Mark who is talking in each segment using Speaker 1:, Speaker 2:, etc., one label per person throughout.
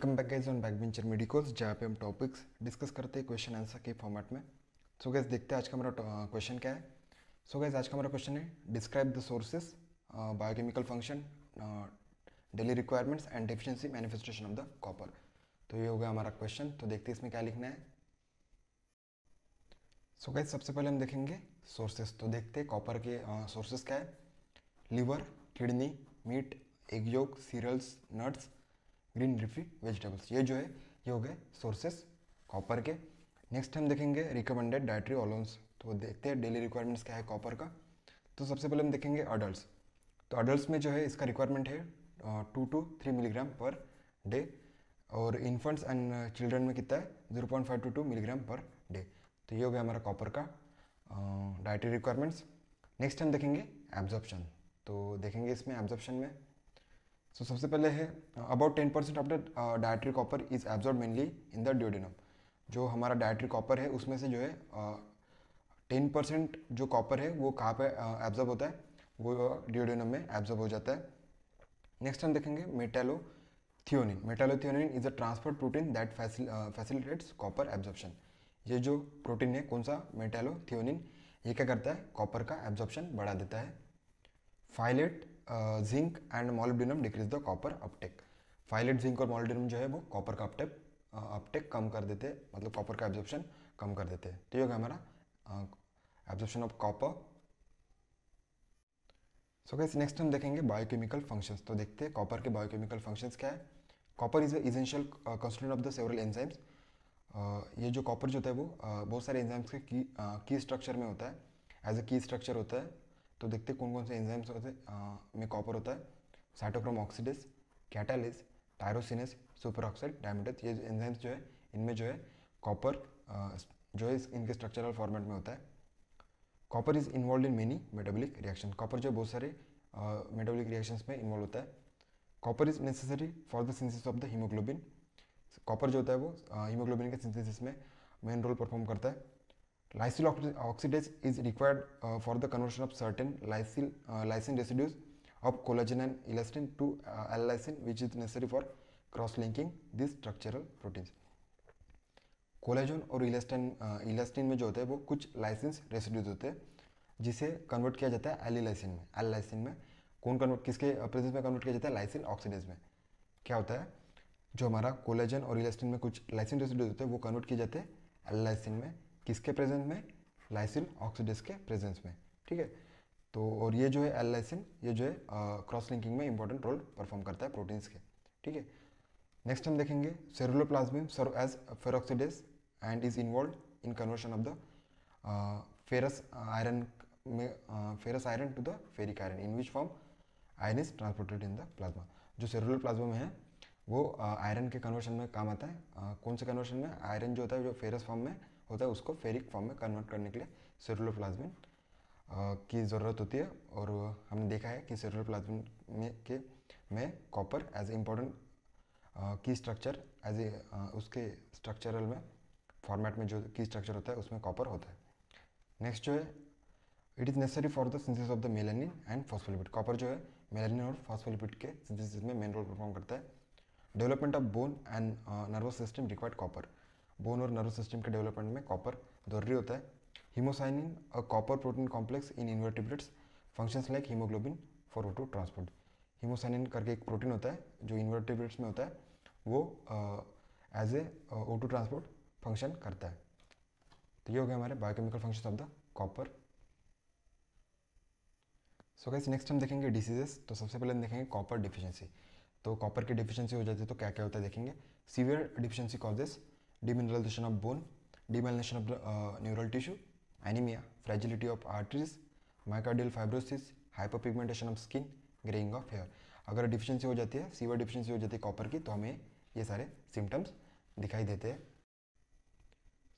Speaker 1: Welcome back guys on back bencher medicos जहाँ पे हम टॉपिक्स डिस्कस करते हैं क्वेश्चन आंसर के फॉर्मेट में सो so गैस देखते हैं आज का हमारा क्वेश्चन क्या है सो so गैस आज का हमारा क्वेश्चन है describe the sources biochemical function daily requirements and deficiency manifestation of the copper तो ये हो गया हमारा क्वेश्चन तो देखते हैं इसमें क्या लिखना है सो so गैस सबसे पहले हम देखेंगे सोर्सेस तो देखते हैं कॉपर के सोर्सेस uh, क्या है liver kidney meat egg yolk cereals nuts green leafy vegetables ये जो है ये हो गए सोर्सेस कॉपर के नेक्स्ट हम देखेंगे रिकमेंडेड डायट्री ऑलोन्स तो देखते हैं डेली रिक्वायरमेंट्स क्या है कॉपर का तो सबसे पहले हम देखेंगे अडल्ट तो अडल्ट में जो है इसका रिक्वायरमेंट है two to three milligram per day और इन्फेंट्स एंड चिल्ड्रन में कितना है zero point five to two milligram per day तो ये हो गया हमारा कॉपर का डायट्री रिक्वायरमेंट्स नेक्स्ट हम देखेंगे एब्जॉर्प्शन तो देखेंगे इसमें एब्जॉर्प्शन में सो सबसे पहले है about ten percent of the dietary copper is absorb mainly in the duodenum जो हमारा डायट्री कॉपर है उसमें से जो है टेन uh, परसेंट जो कॉपर है वो कहाँ पे एब्जॉर्ब uh, होता है वो ड्योडिनम uh, में एब्जॉर्ब हो जाता है नेक्स्ट हम देखेंगे metallothionein metallothionein is a transfer protein that facilitates copper absorption ये जो प्रोटीन है कौन सा मेटेलो थियोनिन ये क्या करता है कॉपर का एब्जॉर्प्शन बढ़ा देता है phytate zinc and molybdenum decrease the copper uptake phytate zinc और मॉलिब्डिनम जो है वो कॉपर का अपटेक अपटेक uh, कम कर देते हैं मतलब कॉपर का एब्जॉर्प्शन कम कर देते हैं तो ये होगा हमारा absorption of copper so guys next हम देखेंगे बायोकेमिकल फंक्शंस तो देखते हैं कॉपर के बायोकेमिकल फंक्शंस क्या है copper is essential constant of the several enzymes ये जो कॉपर जो होता है वो uh, बहुत सारे एंजाइम्स के की स्ट्रक्चर uh, में होता है एज अ की स्ट्रक्चर होता है तो देखते कौन कौन से एंजाइम्स होते हैं में कॉपर होता है cytochrome oxidase catalase super superoxide dismutase ये एंजाइम्स जो है इनमें जो है कॉपर जो है इनके स्ट्रक्चरल फॉर्मेट में होता है copper is involved in many metabolic reaction copper जो बहुत सारे मेटाबॉलिक रिएक्शंस में इन्वॉल्व होता है copper is necessary for the synthesis of the haemoglobin copper जो होता है वो हीमोग्लोबिन के सिंथेसिस में मेन रोल परफॉर्म करता है Lysyl oxidase is required uh, for the conversion of certain lysyl, uh, lysine residues of collagen and elastin to uh, L-lysine which is necessary for cross-linking these structural proteins. Collagen और elastin elastin में जो होता है वो कुछ licence residues होते हैं जिसे कन्वर्ट किया जाता है एलिलाइसिन में एलिलाइसिन में कौन कन्वर्ट किसके प्रेजेंस में कन्वर्ट किया जाता है लाइसिन ऑक्सीडेज में क्या होता है जो हमारा कोलेजन और इलेस्टिन में कुछ लाइसिन रेसिड्यूज होते हैं वो कन्वर्ट किए जाते हैं एलिलाइसिन में किसके प्रेजेंस में लाइसिन ऑक्सीडेस के प्रेजेंस में ठीक है तो और ये जो है एल लाइसिन ये जो है क्रॉस लिंकिंग में इंपॉर्टेंट रोल परफॉर्म करता है प्रोटीन्स के ठीक है नेक्स्ट हम देखेंगे ceruloplasmin serve as ferroxidase and is involved in conversion of the ferrous iron में ferrous iron to the ferric iron in which form iron is transported in the plasma जो सेरुलर plasma में है वो iron के conversion में काम आता है uh, कौन से कन्वर्शन में आयरन जो होता है जो फेरस फॉर्म में होता है उसको फेरिक फॉर्म में कन्वर्ट करने के लिए प्लाज्मिन की ज़रूरत होती है और हमने देखा है कि प्लाज्मिन में के में कॉपर एज ए इम्पोर्टेंट की स्ट्रक्चर एज ए उसके स्ट्रक्चरल में फॉर्मेट में जो की स्ट्रक्चर होता है उसमें कॉपर होता है नेक्स्ट जो है it is necessary for the synthesis of the melanin and phospholipid copper जो है मेलानिन और फॉस्फोलिपिड के सिंथेसिस में मेन रोल परफॉर्म करता है development of bone and nervous system required copper bone और नर्व सिस्टम के डेवलपमेंट में कॉपर जरूरी होता है haemocyanin a copper protein complex in invertebrates functions like haemoglobin for O two transport haemocyanin करके एक प्रोटीन होता है जो इन्वर्टिब्रेट्स में होता है वो as a O two transport function करता है तो ये हो गया हमारे biochemical function of the copper so guys next हम देखेंगे डिसीजेस तो सबसे पहले हम देखेंगे कॉपर डिफिशियंसी तो कॉपर की डिफिशियंसी हो जाती है तो क्या क्या होता है देखेंगे severe deficiency causes demineralization of bone, demyelination of the, uh, neural tissue, anemia, fragility of arteries, myocardial fibrosis, of skin greying of hair अगर डिफिशियंसी हो जाती है सीवर डिफिशियंसी हो जाती है कॉपर की तो हमें ये सारे सिम्टम्स दिखाई देते हैं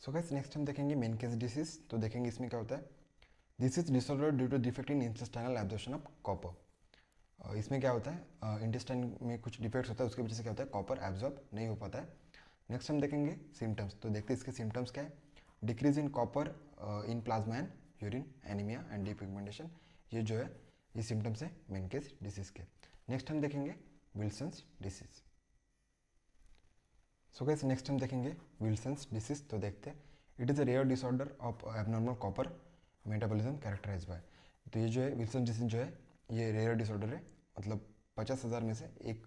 Speaker 1: सो गैस नेक्स्ट हम देखेंगे मेन केस डिसीज तो देखेंगे इसमें क्या होता है this is disorder due to defect in intestinal absorption of copper इसमें क्या होता है इंटेस्टाइन में कुछ डिफेक्ट्स होता है उसकी वजह से क्या होता है कॉपर एब्जॉर्ब नहीं हो पाता है नेक्स्ट हम देखेंगे सिम्टम्स तो देखते इसके सिम्टम्स क्या है decrease in copper in plasma and urine anaemia and depigmentation ये जो है ये सिम्टम्स है मेन केस डिसीज के नेक्स्ट हम देखेंगे विल्सन्स डिसीज सो कैसे नेक्स्ट हम देखेंगे विल्सन्स डिसीज तो देखते हैं it is a rare disorder of abnormal copper metabolism characterize by तो ये जो है विल्सन डिसीज जो है ये रेयर डिसऑर्डर है मतलब पचास हज़ार में से एक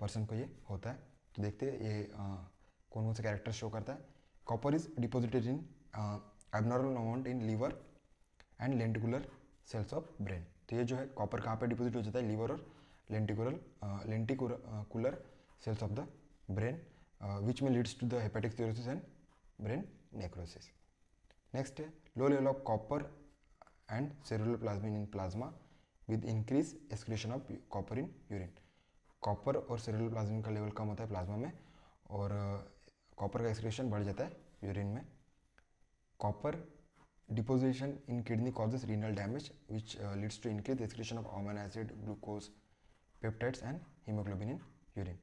Speaker 1: पर्सन को ये होता है तो देखते हैं ये uh, कौन कौन से कैरेक्टर शो करता है copper is deposited in abnormal amount in liver and lenticular cells of brain तो ये जो है कॉपर कहाँ पर डिपोजिट हो जाता है लीवर और lenticular lenticular cells of the brain which में leads to the hepatic cirrhosis and brain necrosis next है low level of copper and ceruloplasmin in plasma with increase excretion of copper in urine copper और सेरुलर plasmin का level कम होता है plasma में और uh, copper का excretion बढ़ जाता है यूरिन में copper deposition in kidney causes renal damage which leads to increase excretion of amino acid glucose peptides and haemoglobin in urine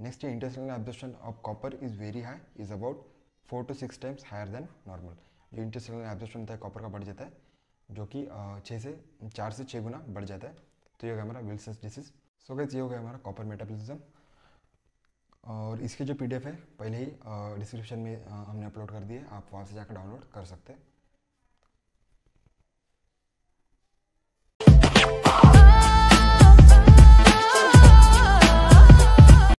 Speaker 1: next intestinal absorption of copper is very high is about four to six times higher than normal जो intestinal absorption होता है copper का बढ़ जाता है जो कि uh, छः से चार से छः गुना बढ़ जाता है तो ये हो गया हमारा विल्सन डिसीज सो गैस ये हो गया हमारा कॉपर मेटाबॉलिज्म और इसकी जो पीडीएफ है पहले ही डिस्क्रिप्शन में हमने अपलोड कर दिए आप वहाँ से जाकर डाउनलोड कर सकते हैं